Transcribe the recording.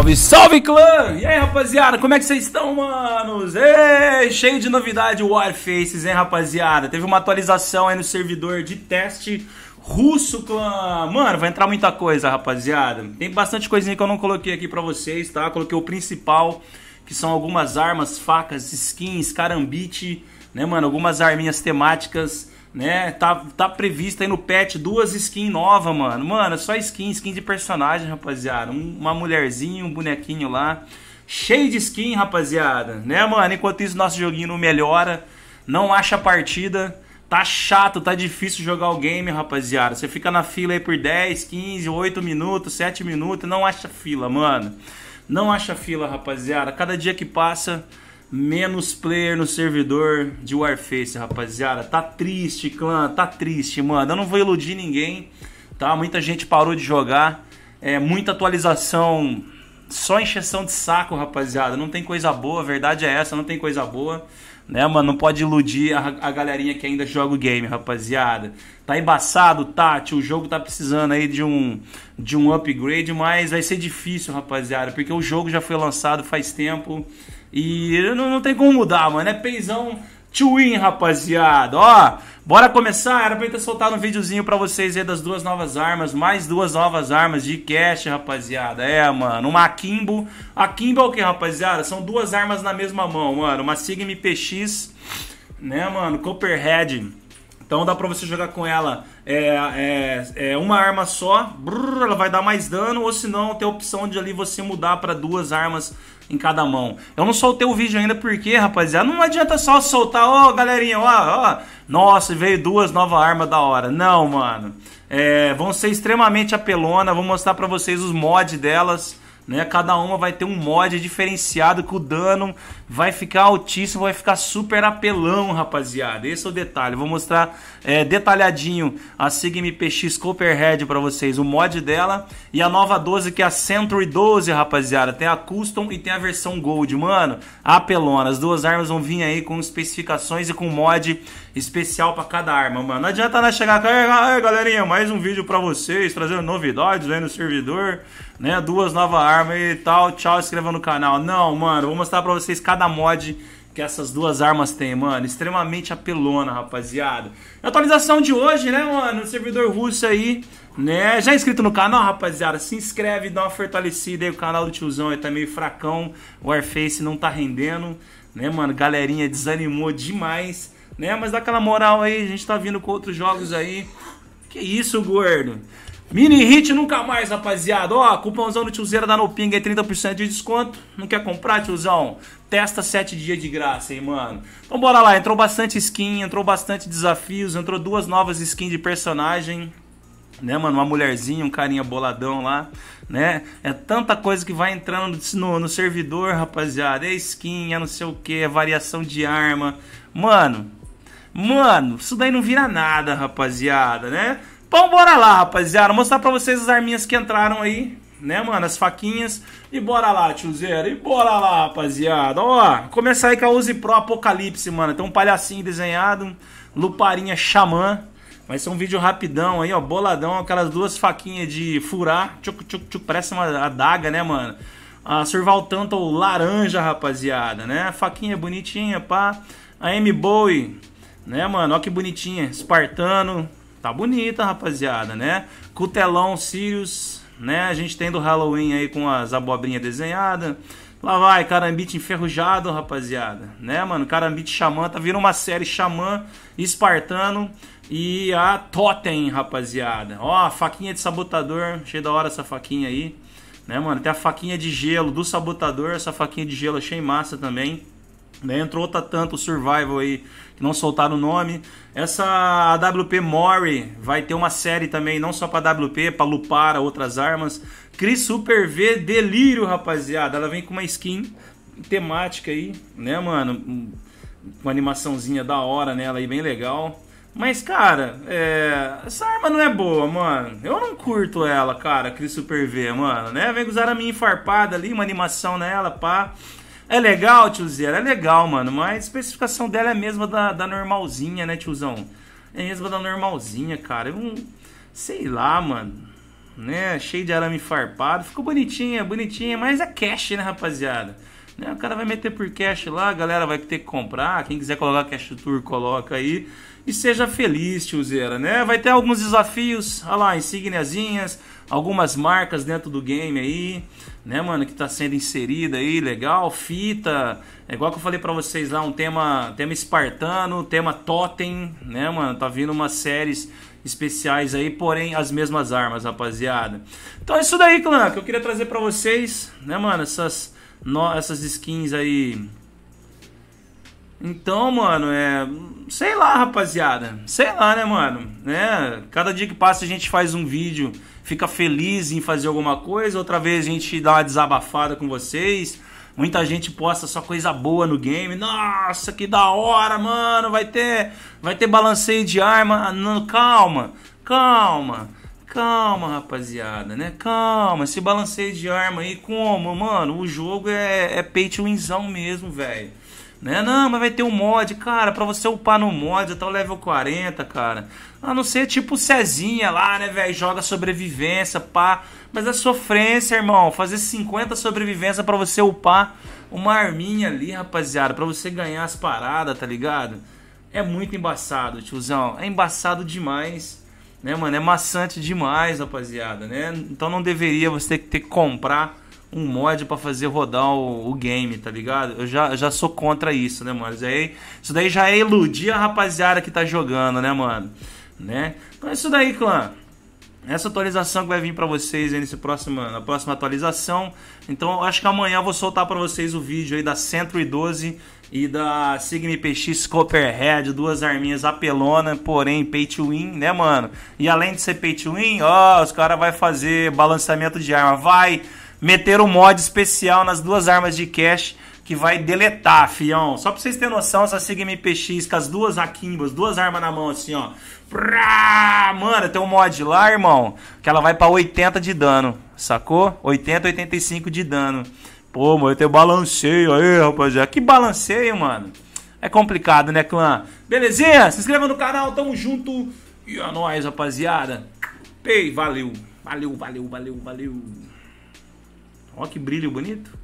Salve, salve clã! E aí, rapaziada, como é que vocês estão, manos? Ei, cheio de novidade Warfaces, hein, rapaziada? Teve uma atualização aí no servidor de teste russo, clã. Mano, vai entrar muita coisa, rapaziada. Tem bastante coisinha que eu não coloquei aqui pra vocês, tá? Coloquei o principal, que são algumas armas, facas, skins, carambite, né, mano? Algumas arminhas temáticas né? Tá, tá prevista aí no pet duas skins novas, mano. Mano, só skin, skin de personagem, rapaziada. Um, uma mulherzinha, um bonequinho lá. Cheio de skin, rapaziada. Né, mano? Enquanto isso, nosso joguinho não melhora. Não acha partida. Tá chato, tá difícil jogar o game, rapaziada. Você fica na fila aí por 10, 15, 8 minutos, 7 minutos. Não acha fila, mano. Não acha fila, rapaziada. Cada dia que passa Menos player no servidor de Warface, rapaziada. Tá triste, clã, tá triste, mano. Eu não vou iludir ninguém, tá? Muita gente parou de jogar. É muita atualização, só encheção de saco, rapaziada. Não tem coisa boa, a verdade é essa, não tem coisa boa. Né, mano, não pode iludir a, a galerinha que ainda joga o game, rapaziada. Tá embaçado, Tati, o jogo tá precisando aí de um, de um upgrade, mas vai ser difícil, rapaziada, porque o jogo já foi lançado faz tempo. E não, não tem como mudar, mano. É peizão Twin, rapaziada. Ó, bora começar. Era pra eu ter soltado um videozinho pra vocês aí das duas novas armas. Mais duas novas armas de cash, rapaziada. É, mano. Uma Akimbo. Akimbo é o que, rapaziada? São duas armas na mesma mão, mano. Uma Sig MPX, né, mano? Copperhead então dá pra você jogar com ela é, é, é uma arma só, brrr, ela vai dar mais dano, ou se não, tem a opção de ali você mudar para duas armas em cada mão. Eu não soltei o vídeo ainda porque, rapaziada, não adianta só soltar, ó, oh, galerinha, ó, ó, nossa, veio duas novas armas da hora. Não, mano. É, vão ser extremamente apelona, vou mostrar pra vocês os mods delas né? Cada uma vai ter um mod diferenciado que o dano vai ficar altíssimo, vai ficar super apelão, rapaziada. Esse é o detalhe. Vou mostrar é, detalhadinho a Sig MPX Copperhead para vocês, o mod dela e a nova 12 que é a Century 12, rapaziada. Tem a Custom e tem a versão Gold, mano. Apelona, as duas armas vão vir aí com especificações e com mod especial para cada arma, mano. Não adianta nós né, chegar galerinha, mais um vídeo para vocês, trazendo novidades aí no servidor né? Duas novas armas e tal, tchau, inscreva no canal. Não, mano, vou mostrar pra vocês cada mod que essas duas armas têm, mano. Extremamente apelona, rapaziada. É atualização de hoje, né, mano? Servidor russo aí, né? Já é inscrito no canal, rapaziada? Se inscreve, dá uma fortalecida aí. O canal do tiozão aí tá meio fracão. O Warface não tá rendendo, né, mano? Galerinha desanimou demais, né? Mas dá aquela moral aí, a gente tá vindo com outros jogos aí. Que isso, gordo? Mini hit nunca mais, rapaziada. Ó, cupomzão do tiozeira da Noping aí 30% de desconto. Não quer comprar, tiozão? Testa 7 dias de graça, hein, mano. Então bora lá, entrou bastante skin, entrou bastante desafios, entrou duas novas skins de personagem. Né, mano? Uma mulherzinha, um carinha boladão lá, né? É tanta coisa que vai entrando no, no servidor, rapaziada. É skin, é não sei o que, é variação de arma. Mano, mano, isso daí não vira nada, rapaziada, né? Então bora lá, rapaziada. Mostrar pra vocês as arminhas que entraram aí, né, mano? As faquinhas. E bora lá, tio Zero. E bora lá, rapaziada. Ó, começar aí com a Uzi Pro Apocalipse, mano. Tem um palhacinho desenhado, luparinha xamã. Vai ser um vídeo rapidão aí, ó, boladão. Aquelas duas faquinhas de furar. Tchuc, tchuc, tchuc. Parece uma adaga, né, mano? A Survival Tantal laranja, rapaziada, né? A faquinha é bonitinha, pá. A M-Bowie, né, mano? Ó que bonitinha. Espartano, Tá bonita, rapaziada, né? Cutelão, Sirius, né? A gente tem do Halloween aí com as abobrinhas desenhadas. Lá vai, Carambite enferrujado, rapaziada. Né, mano? Carambite Xamã, tá virando uma série Xamã, Espartano e a Totem, rapaziada. Ó, a faquinha de sabotador, achei da hora essa faquinha aí. Né, mano? Tem a faquinha de gelo do sabotador, essa faquinha de gelo achei massa também. Né? Entrou outra tanto Survival aí, que não soltaram o nome. Essa AWP Mori vai ter uma série também, não só para AWP, para Lupara, outras armas. Cris Super V Delírio, rapaziada. Ela vem com uma skin temática aí, né, mano? Uma animaçãozinha da hora nela aí, bem legal. Mas, cara, é... essa arma não é boa, mano. Eu não curto ela, cara, Cris Super V, mano, né? Vem com os araminhos farpada ali, uma animação nela, pá. É legal, tiozeira? É legal, mano. Mas a especificação dela é a mesma da, da normalzinha, né, tiozão? É a mesma da normalzinha, cara. Eu Sei lá, mano. Né? Cheio de arame farpado. Ficou bonitinha, bonitinha. Mas é cash, né, rapaziada? Né? O cara vai meter por cash lá, a galera vai ter que comprar. Quem quiser colocar cash tour, coloca aí. E seja feliz, tiozeira, né? Vai ter alguns desafios, olha lá, insigniazinhas, algumas marcas dentro do game aí, né, mano, que tá sendo inserida aí, legal, fita, é igual que eu falei para vocês lá, um tema, tema espartano, tema totem, né, mano, tá vindo umas séries especiais aí, porém as mesmas armas, rapaziada. Então é isso daí, clã, que eu queria trazer para vocês, né, mano, essas no, essas skins aí. Então, mano, é. Sei lá, rapaziada. Sei lá, né, mano? É, cada dia que passa a gente faz um vídeo, fica feliz em fazer alguma coisa. Outra vez a gente dá uma desabafada com vocês. Muita gente posta só coisa boa no game. Nossa, que da hora, mano. Vai ter, vai ter balanceio de arma. Não, calma, calma. Calma, rapaziada, né? Calma, se balanceio de arma aí, como, mano? O jogo é, é pay to winzão mesmo, velho. Né? Não, mas vai ter um mod, cara, pra você upar no mod até o level 40, cara. A não ser tipo Cezinha lá, né, velho? Joga sobrevivência, pá. Mas é sofrência, irmão. Fazer 50 sobrevivência para você upar uma arminha ali, rapaziada, para você ganhar as paradas, tá ligado? É muito embaçado, tiozão. É embaçado demais. Né, mano? É maçante demais, rapaziada, né? Então não deveria você ter que, ter que comprar um mod para fazer rodar o, o, game, tá ligado? Eu já, já sou contra isso, né, mano? Isso, aí, isso daí já é iludir a rapaziada que tá jogando, né, mano? Né? Então é isso daí, clã. Essa atualização que vai vir para vocês aí nesse próximo, na próxima atualização. Então acho que amanhã eu vou soltar para vocês o vídeo aí da 112 e da Sigma PX Copperhead, duas arminhas apelona, porém pay to win, né, mano? E além de ser pay to win, ó, os caras vai fazer balanceamento de arma, vai meter um mod especial nas duas armas de cash que vai deletar, fião. Só pra vocês terem noção, essa Sigma PX com as duas Akimbas, duas armas na mão assim, ó. Prá! Mano, tem um mod lá, irmão, que ela vai para 80 de dano, sacou? 80, 85 de dano. Pô, mano, tem o balanceio aí, rapaziada. É, que balanceio, mano. É complicado, né, clã? Belezinha? Se inscreva no canal, tamo junto. E é nóis, rapaziada. Pei, valeu. Valeu, valeu, valeu, valeu. Ó que brilho bonito.